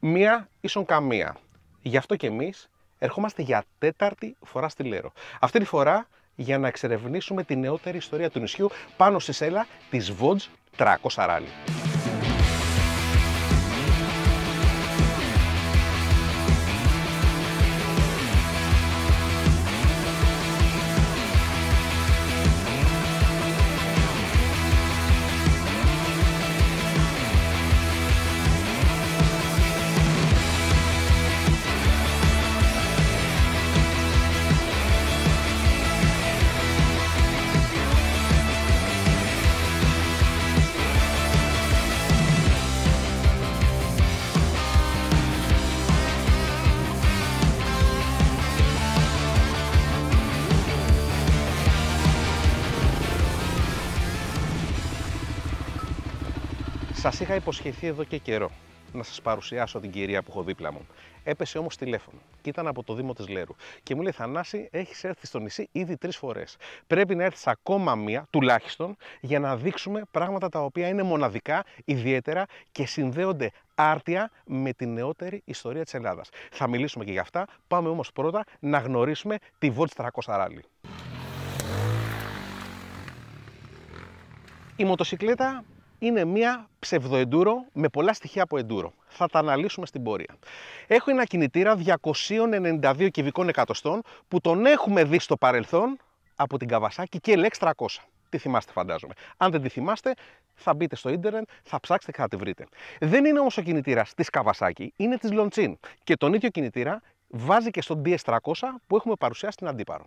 μία ίσον καμία. Γι' αυτό και εμείς ερχόμαστε για τέταρτη φορά στη Λέρο. Αυτή τη φορά για να εξερευνήσουμε τη νεότερη ιστορία του νησιού πάνω στη σέλα της Vodge 300 Rally. Σας είχα υποσχεθεί εδώ και καιρό να σας παρουσιάσω την κυρία που έχω δίπλα μου. Έπεσε όμως τηλέφωνο και ήταν από το Δήμο της Λέρου και μου λέει Θανάση έχεις έρθει στο νησί ήδη τρεις φορές. Πρέπει να έρθεις ακόμα μία τουλάχιστον για να δείξουμε πράγματα τα οποία είναι μοναδικά, ιδιαίτερα και συνδέονται άρτια με τη νεότερη ιστορία της Ελλάδας. Θα μιλήσουμε και για αυτά, πάμε όμως πρώτα να γνωρίσουμε τη Βόλτ 300 Η μοτοσυκλέτα είναι μια ψευδοεντούρο με πολλά στοιχεία από εντούρο. Θα τα αναλύσουμε στην πορεία. Έχω ένα κινητήρα 292 κυβικών εκατοστών που τον έχουμε δει στο παρελθόν από την Καβασάκη και LX 300. Τι θυμάστε φαντάζομαι. Αν δεν τη θυμάστε θα μπείτε στο ίντερνετ, θα ψάξετε και θα τη βρείτε. Δεν είναι όμως ο κινητήρας της Καβασάκη, είναι της Λοντσίν. Και τον ίδιο κινητήρα βάζει και στο DS300 που έχουμε παρουσιάσει την Αντίπαρο.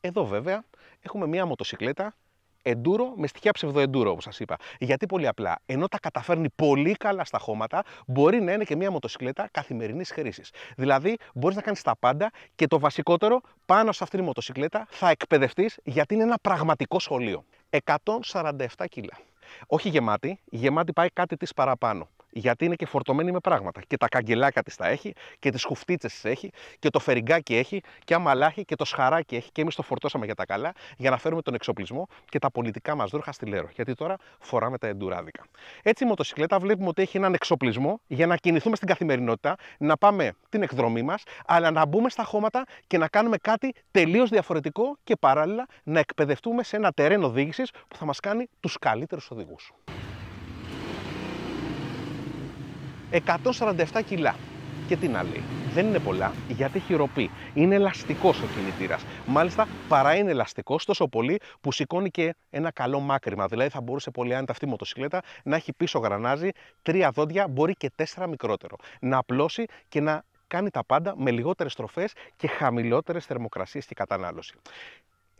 Εδώ βέβαια έχουμε μια μοτοσυκλέτα εντούρο με στοιχεία ψευδοεντούρο, όπως σας είπα. Γιατί πολύ απλά, ενώ τα καταφέρνει πολύ καλά στα χώματα, μπορεί να είναι και μια μοτοσυκλέτα καθημερινής χρήσης. Δηλαδή, μπορείς να κάνεις τα πάντα και το βασικότερο, πάνω σε αυτή τη μοτοσυκλέτα θα εκπαιδευτείς γιατί είναι ένα πραγματικό σχολείο. 147 κιλά. Όχι γεμάτη, γεμάτη πάει κάτι της παραπάνω γιατί είναι και φορτωμένη με πράγματα. Και τα καγκελάκια της τα έχει και τις χουφτίτσες τη έχει και το φεριγκάκι έχει και αμαλάχη και το σχαράκι έχει. Και εμείς το φορτώσαμε για τα καλά για να φέρουμε τον εξοπλισμό και τα πολιτικά μας δρούχα στη Λέρο. Γιατί τώρα φοράμε τα εντουράδικα. Έτσι η μοτοσυκλέτα βλέπουμε ότι έχει έναν εξοπλισμό για να κινηθούμε στην καθημερινότητα, να πάμε την εκδρομή μας, αλλά να μπούμε στα χώματα και να κάνουμε κάτι τελείως διαφορετικό και παράλληλα να εκπαιδευτούμε σε ένα τερέν οδήγησης που θα μας κάνει τους καλύτερους οδηγούς. 147 κιλά. Και τι να λέει, δεν είναι πολλά γιατί χειροπεί. Είναι ελαστικός ο κινητήρας. Μάλιστα, παρά είναι ελαστικός τόσο πολύ που σηκώνει και ένα καλό μάκρυμα. Δηλαδή, θα μπορούσε πολύ άνετα αυτή η μοτοσυκλέτα να έχει πίσω γρανάζι, τρία δόντια, μπορεί και τέσσερα μικρότερο. Να απλώσει και να κάνει τα πάντα με λιγότερες τροφές και χαμηλότερες θερμοκρασίες και κατανάλωση.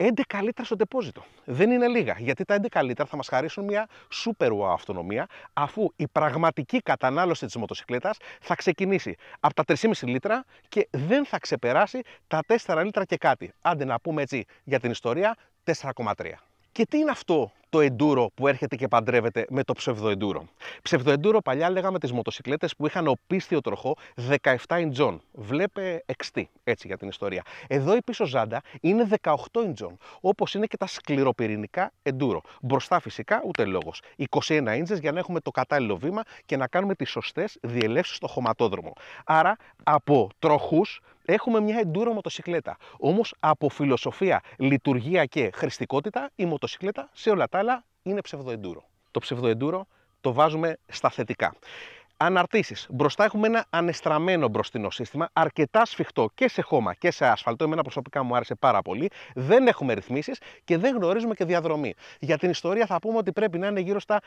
11 λίτρα στο τεπόζιτο. Δεν είναι λίγα, γιατί τα 11 λίτρα θα μας χαρίσουν μια super wow αυτονομία, αφού η πραγματική κατανάλωση της μοτοσυκλέτας θα ξεκινήσει από τα 3,5 λίτρα και δεν θα ξεπεράσει τα 4 λίτρα και κάτι. Άντε να πούμε έτσι για την ιστορία, 4,3. Και τι είναι αυτό το εντούρο που έρχεται και παντρεύεται με το ψευδοεντούρο. Ψευδοεντούρο παλιά λέγαμε τις μοτοσυκλέτες που είχαν οπίσθιο τροχό 17 ιντζών. Βλέπε εξτή έτσι για την ιστορία. Εδώ η πίσω ζάντα είναι 18 ιντζών, όπως είναι και τα σκληροπυρηνικά εντούρο. Μπροστά φυσικά ούτε λόγος. 21 ίντζες για να έχουμε το κατάλληλο βήμα και να κάνουμε τις σωστές διελεύσεις στο χωματόδρομο. Άρα από τροχούς Έχουμε μια εντούρο μοτοσυκλέτα. Όμως από φιλοσοφία, λειτουργία και χρηστικότητα, η μοτοσυκλέτα σε όλα τα άλλα είναι ψευδοεντούρο. Το ψευδοεντούρο το βάζουμε στα θετικά. Αναρτήσεις. Μπροστά έχουμε ένα ανεστραμμένο μπροστινό σύστημα, αρκετά σφιχτό και σε χώμα και σε άσφαλτο. Εμένα προσωπικά μου άρεσε πάρα πολύ. Δεν έχουμε ρυθμίσεις και δεν γνωρίζουμε και διαδρομή. Για την ιστορία θα πούμε ότι πρέπει να είναι γύρω στα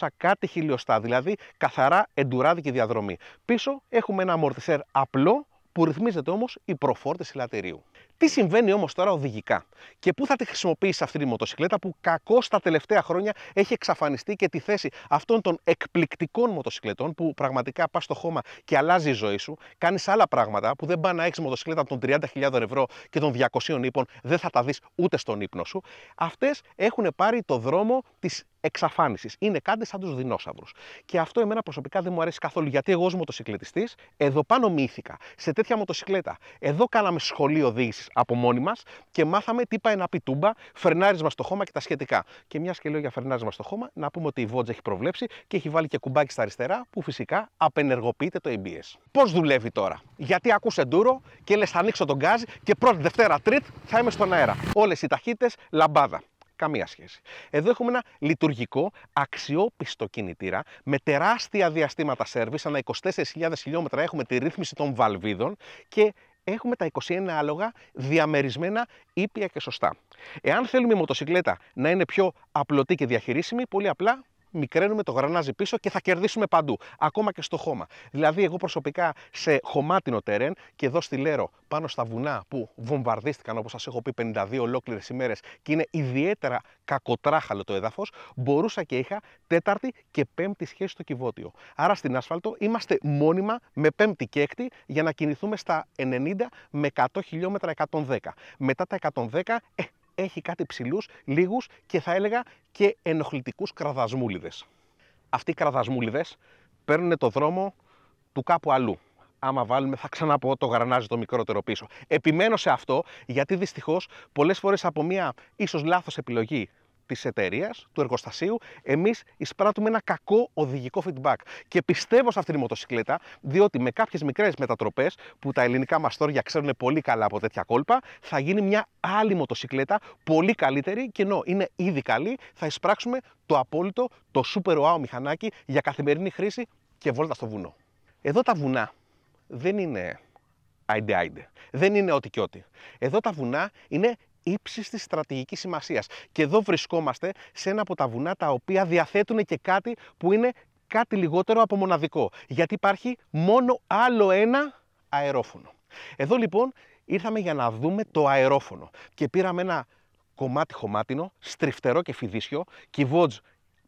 200 κάτι χιλιοστά, δηλαδή καθαρά εντουράδικη διαδρομή. Πίσω έχουμε ένα αμορτισέρ απλό που ρυθμίζεται όμως η προφόρτηση λατερίου. Τι συμβαίνει όμως τώρα οδηγικά και πού θα τη χρησιμοποιήσει αυτή τη μοτοσυκλέτα που κακώς τα τελευταία χρόνια έχει εξαφανιστεί και τη θέση αυτών των εκπληκτικών μοτοσυκλετών που πραγματικά πας στο χώμα και αλλάζει η ζωή σου, κάνεις άλλα πράγματα που δεν πάει να έχεις μοτοσυκλέτα των 30.000 ευρώ και των 200 ύπων, δεν θα τα δεις ούτε στον ύπνο σου. Αυτές έχουν πάρει το δρόμο της εξαφάνισης. Είναι κάτι σαν τους δεινόσαυρους. Και αυτό εμένα προσωπικά δεν μου αρέσει καθόλου. Γιατί εγώ ως μοτοσυκλετιστής, εδώ πάνω μύθηκα σε τέτοια μοτοσυκλέτα. Εδώ κάναμε σχολείο οδήγηση από μόνοι μας και μάθαμε τι πάει να πει τούμπα, φρενάρισμα στο χώμα και τα σχετικά. Και μιας και λέω για φρενάρισμα στο χώμα, να πούμε ότι η Βότζα έχει προβλέψει και έχει βάλει και κουμπάκι στα αριστερά που φυσικά απενεργοποιείται το ABS. Πώς δουλεύει τώρα, Γιατί ακούσε ντούρο και λες θα ανοίξω τον γκάζ και πρώτη Δευτέρα τρίτ θα είμαι στον αέρα. Όλες οι ταχύτητες λαμπάδα. Καμία σχέση. Εδώ έχουμε ένα λειτουργικό, αξιόπιστο κινητήρα με τεράστια διαστήματα σερβις, ανά 24.000 χιλιόμετρα έχουμε τη ρύθμιση των βαλβίδων και έχουμε τα 21 άλογα διαμερισμένα ήπια και σωστά. Εάν θέλουμε η μοτοσυκλέτα να είναι πιο απλωτή και διαχειρίσιμη, πολύ απλά μικραίνουμε το γρανάζι πίσω και θα κερδίσουμε παντού. Ακόμα και στο χώμα. Δηλαδή, εγώ προσωπικά σε χωμάτινο τερέν και εδώ στη Λέρο, πάνω στα βουνά που βομβαρδίστηκαν, όπως σας έχω πει, 52 ολόκληρες ημέρες και είναι ιδιαίτερα κακοτράχαλο το έδαφος, μπορούσα και είχα τέταρτη και πέμπτη σχέση στο κυβότιο. Άρα στην άσφαλτο είμαστε μόνιμα με πέμπτη και έκτη για να κινηθούμε στα 90 με 100 χιλιόμετρα 110. Μετά τα 110, ε, έχει κάτι ψηλούς, λίγους και θα έλεγα και ενοχλητικούς κραδασμούλιδες. Αυτοί οι κραδασμούλιδες παίρνουν το δρόμο του κάπου αλλού. Άμα βάλουμε, θα ξαναπώ το γρανάζι το μικρότερο πίσω. Επιμένω σε αυτό γιατί δυστυχώς πολλές φορές από μία ίσως λάθος επιλογή της εταιρείας, του εργοστασίου, εμείς εισπράττουμε ένα κακό οδηγικό feedback. Και πιστεύω σε αυτή τη μοτοσυκλέτα, διότι με κάποιες μικρές μετατροπές, που τα ελληνικά μαστόρια ξέρουν πολύ καλά από τέτοια κόλπα, θα γίνει μια άλλη μοτοσυκλέτα, πολύ καλύτερη και ενώ είναι ήδη καλή, θα εισπράξουμε το απόλυτο, το super wow μηχανάκι για καθημερινή χρήση και βόλτας στο βουνό. Εδώ τα βουνά δεν είναι αιντε αιντε. Δεν είναι ό,τι και ό,τι. Εδώ τα βουνά είναι της στρατηγικής σημασίας. Και εδώ βρισκόμαστε σε ένα από τα βουνά τα οποία διαθέτουν και κάτι που είναι κάτι λιγότερο από μοναδικό. Γιατί υπάρχει μόνο άλλο ένα αερόφωνο. Εδώ λοιπόν ήρθαμε για να δούμε το αερόφωνο και πήραμε ένα κομμάτι χωμάτινο, στριφτερό και φιδίσιο, κυβότζ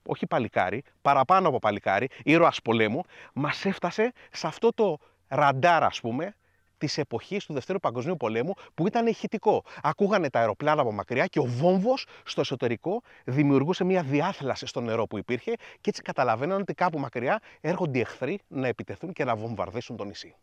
όχι παλικάρι, παραπάνω από παλικάρι, ήρωας πολέμου, μας έφτασε σε αυτό το ραντάρ ας πούμε, της εποχής του Δευτέρου Παγκοσμίου Πολέμου που ήταν ηχητικό. Ακούγανε τα αεροπλάνα από μακριά και ο βόμβος στο εσωτερικό δημιουργούσε μια διάθλαση στο νερό που υπήρχε και έτσι καταλαβαίναν ότι κάπου μακριά έρχονται οι εχθροί να επιτεθούν και να βομβαρδίσουν το νησί.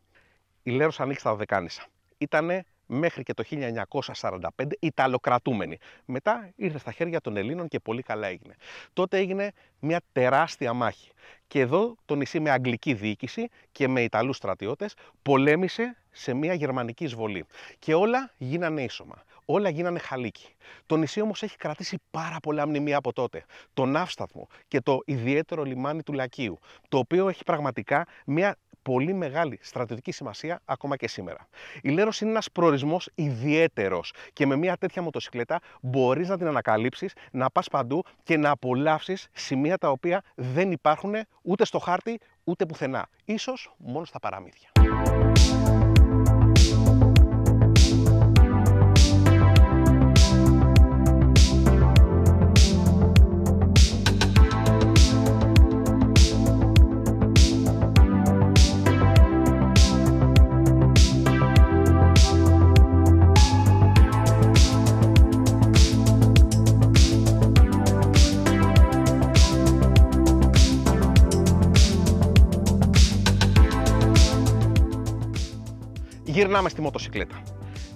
Η Λέρος ανοίξει τα Δεκάνησα. Ήτανε μέχρι και το 1945 Ιταλοκρατούμενη. Μετά ήρθε στα χέρια των Ελλήνων και πολύ καλά έγινε. Τότε έγινε μια τεράστια μάχη. Και εδώ το νησί με αγγλική διοίκηση και με Ιταλούς στρατιώτες πολέμησε σε μια γερμανική εισβολή. Και όλα γίνανε ίσωμα. Όλα γίνανε χαλίκι. Το νησί όμως έχει κρατήσει πάρα πολλά μνημεία από τότε. Το ναύσταθμο και το ιδιαίτερο λιμάνι του Λακίου, το οποίο έχει πραγματικά μια πολύ μεγάλη στρατιωτική σημασία ακόμα και σήμερα. Η Λέρος είναι ένας προορισμός ιδιαίτερος και με μια τέτοια μοτοσυκλέτα μπορείς να την ανακαλύψεις, να πας παντού και να απολαύσεις σημεία τα οποία δεν υπάρχουν ούτε στο χάρτη ούτε πουθενά. Ίσως μόνος στα παραμύθια. γυρνάμε στη μοτοσυκλέτα.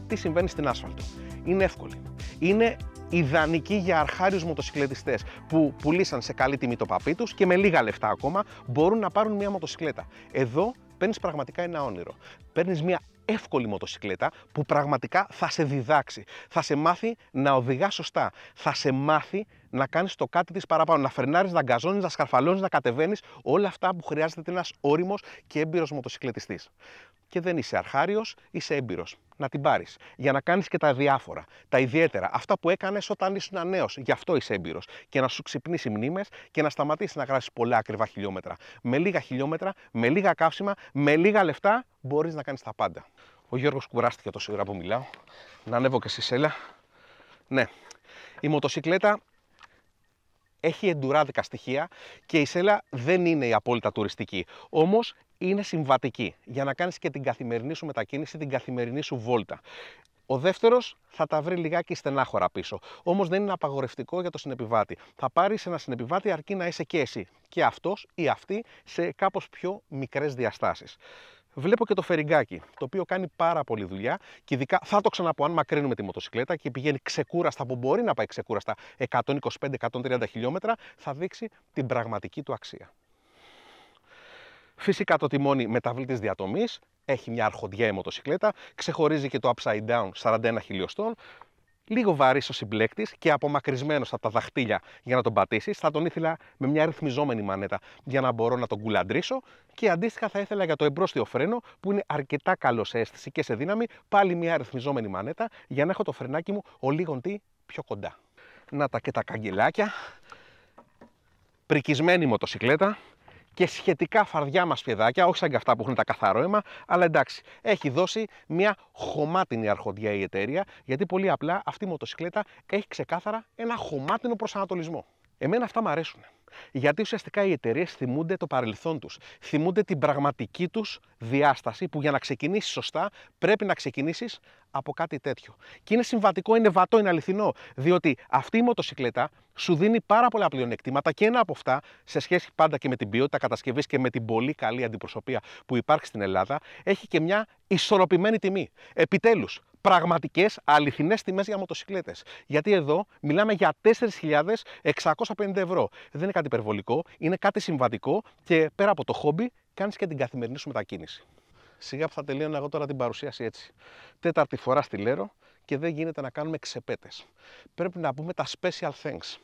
Τι συμβαίνει στην άσφαλτο. Είναι εύκολη. Είναι ιδανική για αρχάριους μοτοσυκλετιστές που πουλήσαν σε καλή τιμή το παπί τους και με λίγα λεφτά ακόμα μπορούν να πάρουν μια μοτοσυκλέτα. Εδώ παίρνεις πραγματικά ένα όνειρο. Παίρνεις μια εύκολη μοτοσυκλέτα που πραγματικά θα σε διδάξει. Θα σε μάθει να οδηγάς σωστά. Θα σε μάθει να κάνεις το κάτι της παραπάνω. Να φρενάρεις, να γκαζώνεις, να σκαρφαλώνεις, να κατεβαίνεις. Όλα αυτά που χρειάζεται ένας όριμος και έμπειρος μοτοσυκλετιστής. Και δεν είσαι αρχάριος, είσαι έμπειρος. Να την πάρεις. Για να κάνεις και τα διάφορα, τα ιδιαίτερα. Αυτά που έκανες όταν ήσουν νέος. Γι' αυτό είσαι έμπειρος. Και να σου ξυπνήσει μνήμες και να σταματήσεις να γράψεις πολλά ακριβά χιλιόμετρα. Με λίγα χιλιόμετρα, με λίγα καύσιμα, με λίγα λεφτά μπορείς να κάνεις τα πάντα. Ο Γιώργος κουράστηκε το ώρα που μιλάω. Να ανέβω και στη σέλα. Ναι. Η μοτοσυκλέτα έχει εντουράδικα στοιχεία και η Σέλα δεν είναι η απόλυτα τουριστική. Όμως είναι συμβατική για να κάνεις και την καθημερινή σου μετακίνηση, την καθημερινή σου βόλτα. Ο δεύτερος θα τα βρει λιγάκι στενάχωρα πίσω. Όμως δεν είναι απαγορευτικό για το συνεπιβάτη. Θα πάρεις ένα συνεπιβάτη αρκεί να είσαι και εσύ. Και αυτός ή αυτή σε κάπως πιο μικρές διαστάσεις βλέπω και το φεριγκάκι, το οποίο κάνει πάρα πολύ δουλειά και ειδικά θα το ξαναπώ αν μακρύνουμε τη μοτοσυκλέτα και πηγαίνει ξεκούραστα που μπορεί να πάει ξεκούραστα 125-130 χιλιόμετρα, θα δείξει την πραγματική του αξία. Φυσικά το τιμόνι μεταβλήτης διατομής, έχει μια αρχοντιά η μοτοσυκλέτα, ξεχωρίζει και το upside down 41 χιλιοστών, λίγο βαρύς ο συμπλέκτης και απομακρυσμένος από τα δαχτύλια για να τον πατήσεις. Θα τον ήθελα με μια ρυθμιζόμενη μανέτα για να μπορώ να τον κουλαντρήσω. Και αντίστοιχα θα ήθελα για το εμπρόστιο φρένο που είναι αρκετά καλός σε αίσθηση και σε δύναμη πάλι μια ρυθμιζόμενη μανέτα για να έχω το φρενάκι μου ο λίγο τι πιο κοντά. Να τα και τα καγκελάκια. Πρικισμένη μοτοσυκλέτα και σχετικά φαρδιά μας παιδάκια, όχι σαν και αυτά που έχουν τα καθαρό αίμα, αλλά εντάξει, έχει δώσει μια χωμάτινη αρχοντιά η εταιρεία, γιατί πολύ απλά αυτή η μοτοσυκλέτα έχει ξεκάθαρα ένα χωμάτινο προσανατολισμό. Εμένα αυτά μου αρέσουν. Γιατί ουσιαστικά οι εταιρείες θυμούνται το παρελθόν τους. Θυμούνται την πραγματική τους διάσταση που για να ξεκινήσεις σωστά πρέπει να ξεκινήσεις από κάτι τέτοιο. Και είναι συμβατικό, είναι βατό, είναι αληθινό. Διότι αυτή η μοτοσυκλέτα σου δίνει πάρα πολλά πλεονεκτήματα και ένα από αυτά, σε σχέση πάντα και με την ποιότητα κατασκευής και με την πολύ καλή αντιπροσωπεία που υπάρχει στην Ελλάδα, έχει και μια ισορροπημένη τιμή. Επιτέλους, πραγματικές αληθινές τιμές για μοτοσυκλέτες. Γιατί εδώ μιλάμε για 4.650 ευρώ. Δεν είναι κάτι υπερβολικό, είναι κάτι συμβατικό και πέρα από το χόμπι, κάνεις και την καθημερινή σου μετακίνηση. Σιγά που θα τελειώνω εγώ τώρα την παρουσίαση έτσι. Τέταρτη φορά στη Λέρο και δεν γίνεται να κάνουμε ξεπέτες. Πρέπει να πούμε τα special thanks.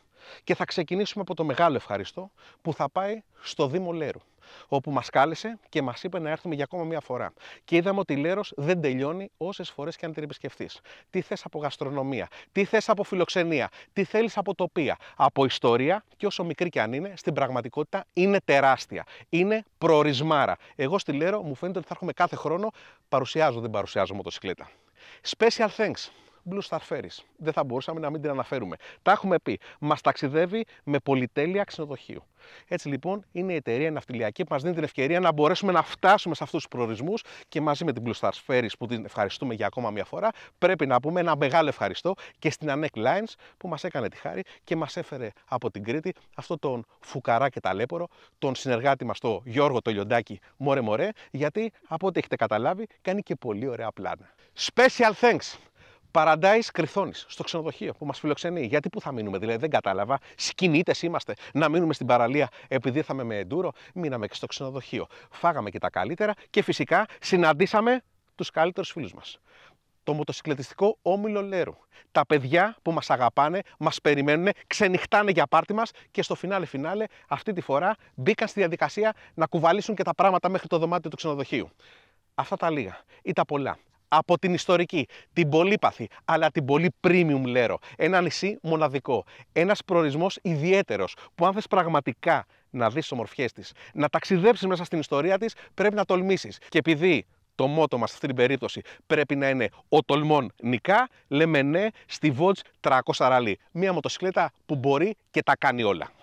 Και θα ξεκινήσουμε από το μεγάλο ευχαριστώ που θα πάει στο Δήμο Λέρου όπου μας κάλεσε και μας είπε να έρθουμε για ακόμα μία φορά. Και είδαμε ότι η Λέρος δεν τελειώνει όσες φορές και αν την επισκεφτεί. Τι θες από γαστρονομία, τι θες από φιλοξενία, τι θέλεις από τοπία, από ιστορία και όσο μικρή και αν είναι, στην πραγματικότητα είναι τεράστια. Είναι προορισμάρα. Εγώ στη Λέρο μου φαίνεται ότι θα έρχομαι κάθε χρόνο, παρουσιάζω, δεν παρουσιάζω μοτοσυκλέτα. Special thanks Blue Star Ferries. Δεν θα μπορούσαμε να μην την αναφέρουμε. Τα έχουμε πει. Μας ταξιδεύει με πολυτέλεια ξενοδοχείου. Έτσι λοιπόν είναι η εταιρεία ναυτιλιακή που μας δίνει την ευκαιρία να μπορέσουμε να φτάσουμε σε αυτούς τους προορισμούς και μαζί με την Blue Star Ferries που την ευχαριστούμε για ακόμα μια φορά, πρέπει να πούμε ένα μεγάλο ευχαριστώ και στην ANEC Lines που μας έκανε τη χάρη και μας έφερε από την Κρήτη αυτό τον φουκαρά και ταλέπορο, τον συνεργάτη μας, τον Γιώργο το Λιοντάκι Μωρέ Μωρέ, γιατί από ό,τι έχετε καταλάβει κάνει και πολύ ωραία πλάνα. Special thanks Paradise Κρυθώνη, στο ξενοδοχείο που μας φιλοξενεί. Γιατί πού θα μείνουμε, δηλαδή δεν κατάλαβα. Σκηνίτε είμαστε. Να μείνουμε στην παραλία επειδή ήρθαμε με εντούρο. Μείναμε και στο ξενοδοχείο. Φάγαμε και τα καλύτερα και φυσικά συναντήσαμε τους καλύτερους φίλους μας. Το μοτοσυκλετιστικό όμιλο Λέρου. Τα παιδιά που μας αγαπάνε, μας περιμένουν, ξενυχτάνε για πάρτι μας και στο φινάλε φινάλε αυτή τη φορά μπήκαν στη διαδικασία να κουβαλήσουν και τα πράγματα μέχρι το δωμάτιο του ξενοδοχείου. Αυτά τα λίγα ή τα πολλά από την ιστορική, την πολύπαθη, αλλά την πολύ premium λέρο. Ένα νησί μοναδικό. Ένας προορισμός ιδιαίτερος που αν θες πραγματικά να δεις τις ομορφιές της, να ταξιδέψεις μέσα στην ιστορία της, πρέπει να τολμήσεις. Και επειδή το μότο μας σε αυτή την περίπτωση πρέπει να είναι «Ο τολμών νικά», λέμε ναι στη Vodge 300 Rally. Μία μοτοσυκλέτα που μπορεί και τα κάνει όλα.